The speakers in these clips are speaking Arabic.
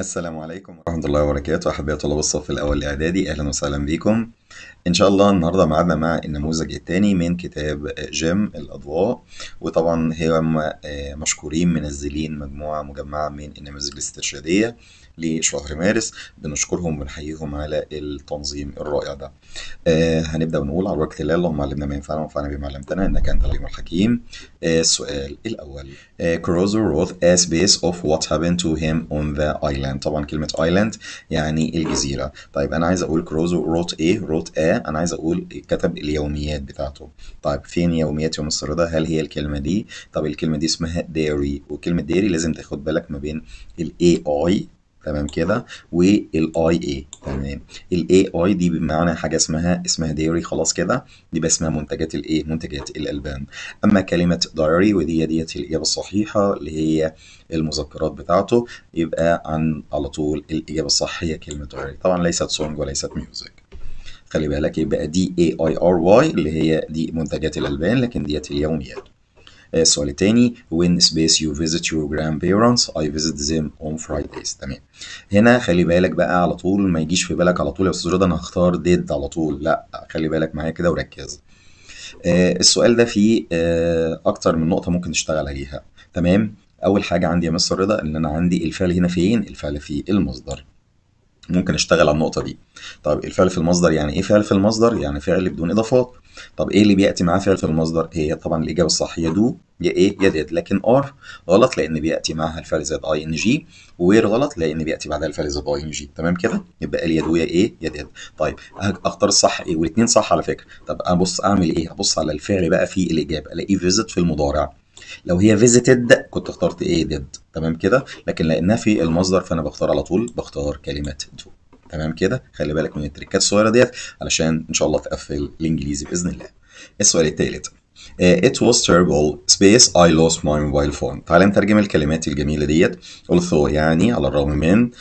السلام عليكم ورحمة الله وبركاته أحبائي طلاب الصف الأول الإعدادي أهلا وسهلا بكم إن شاء الله النهاردة معانا مع النموذج الثاني من كتاب جيم الأضواء وطبعا هم آه، مشكورين منزلين مجموعة مجمعة من النماذج الاسترشادية لشهر مارس بنشكرهم ونحييهم على التنظيم الرائع ده آه هنبدأ ونقول على بركة الله اللهم علمنا ما ينفعنا وانفعنا بما علمتنا إنك أنت العليم الحكيم آه السؤال الأول كروزو روث wrote a space of what happened to him on the island طبعا كلمة island يعني الجزيرة طيب أنا عايز أقول كروزو wrote ايه قلت آه أنا عايز أقول كتب اليوميات بتاعته طيب فين يوميات يوم السردة هل هي الكلمة دي طب الكلمة دي اسمها ديري وكلمة ديري لازم تاخد بالك ما بين الاي اي تمام كده والاي اي تمام الاي اي دي بمعنى حاجه اسمها اسمها ديري خلاص كده دي بقى اسمها منتجات الايه منتجات الالبان اما كلمه دايري ودي ديت الاجابه الصحيحه اللي هي المذكرات بتاعته يبقى عن على طول الاجابه الصح هي كلمه دايري طبعا ليست سونج وليست ميوزك خلي بالك يبقى دي اي اي ار واي اللي هي دي منتجات الالبان لكن ديت اليوميات آه، السؤال التاني when space you visit your grandparents I visit them on Fridays تمام هنا خلي بالك بقى على طول ما يجيش في بالك على طول يا استاذ رضا انا هختار ديد على طول لا خلي بالك معايا كده وركز آه السؤال ده فيه آه اكتر من نقطه ممكن نشتغل عليها تمام اول حاجه عندي يا مستر رضا ان انا عندي الفعل هنا فين الفعل في المصدر ممكن اشتغل على النقطه دي طب الفعل في المصدر يعني ايه فعل في المصدر يعني فعل بدون اضافات طب ايه اللي بياتي معاه فعل في المصدر هي طبعا الاجابه الصح يا دو يا ايه يا ديد لكن ار غلط لان بياتي معاها الفعل زائد اي ان جي وير غلط لان بياتي بعدها الفعل زائد اي ان جي تمام كده يبقى دو يا ايه يا ديد طيب اختار الصح ايه والاثنين صح على فكره طب ابص اعمل ايه ابص على الفعل بقى في الاجابه الاقي فيزيت في المضارع لو هي فيزيتد كنت اخترت ايه ديد تمام كده لكن لانها في المصدر فانا بختار على طول بختار كلمه دو تمام كده خلي بالك من التريكات الصغيره ديت علشان ان شاء الله تقفل الانجليزي باذن الله السؤال الثالث Uh, it was terrible space I lost my mobile phone تعالى نترجم الكلمات الجميلة ديت although يعني على الرغم من uh,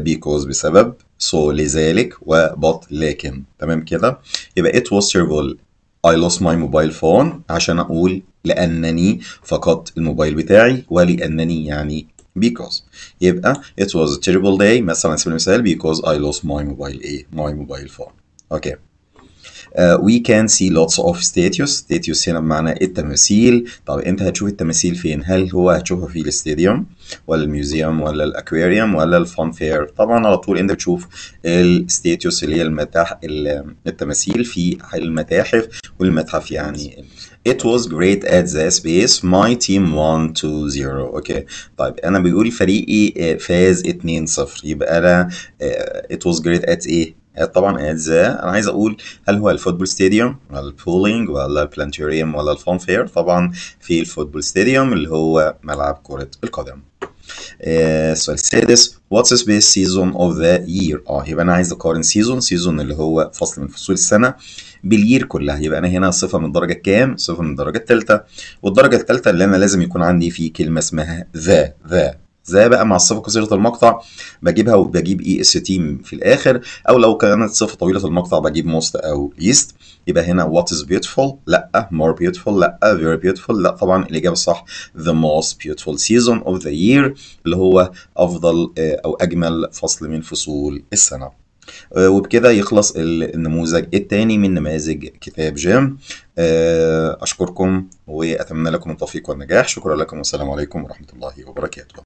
because بسبب so لذلك و but لكن تمام كده يبقى it was terrible I lost my mobile phone عشان أقول لأنني فقدت الموبايل بتاعي ولأنني يعني because يبقى it was a terrible day مثلا سبيل المثال because I lost my mobile ايه my mobile phone okay uh, we can see lots of status status هنا بمعنى التماثيل طب انت هتشوف التماثيل فين هل هو هتشوفه في الاستاديوم ولا الميوزيوم ولا الاكواريوم ولا الفان فير طبعا على طول انت بتشوف الستاتيوس اللي هي المتاح التماثيل في المتاحف والمتحف يعني It was great at the space. My team won 2-0. okay. طيب انا بيقول فريقي آه، فاز 2-0 يبقى انا آه، it was great at ايه؟ آه، طبعا اجزاء انا عايز اقول هل هو الفوتبول ستاديوم ولا البولينج ولا البلانتوريوم ولا فير طبعا في الفوتبول ستاديوم اللي هو ملعب كرة القدم آه، السؤال السادس واتس سبيس سيزون اوف ذا يير اه يبقى انا عايز اقارن سيزون سيزون اللي هو فصل من فصول السنه باليير كلها يبقى انا هنا صفه من الدرجه الكام صفه من الدرجه الثالثه والدرجه الثالثه اللي انا لازم يكون عندي فيه كلمه اسمها ذا ذا زي بقى مع الصفة قصيرة المقطع بجيبها وبجيب اي e اس تيم في الاخر او لو كانت صفة طويلة المقطع بجيب موست او ليست يبقى هنا وات از بيوتفول لا مور بيوتفول لا فيري بيوتفول لا طبعا الاجابة الصح ذا موست بيوتفول سيزون اوف ذا يير اللي هو افضل آه، او اجمل فصل من فصول السنة آه، وبكده يخلص النموذج الثاني من نماذج كتاب جيم آه، أشكركم وأتمنى لكم التوفيق والنجاح شكرا لكم والسلام عليكم ورحمة الله وبركاته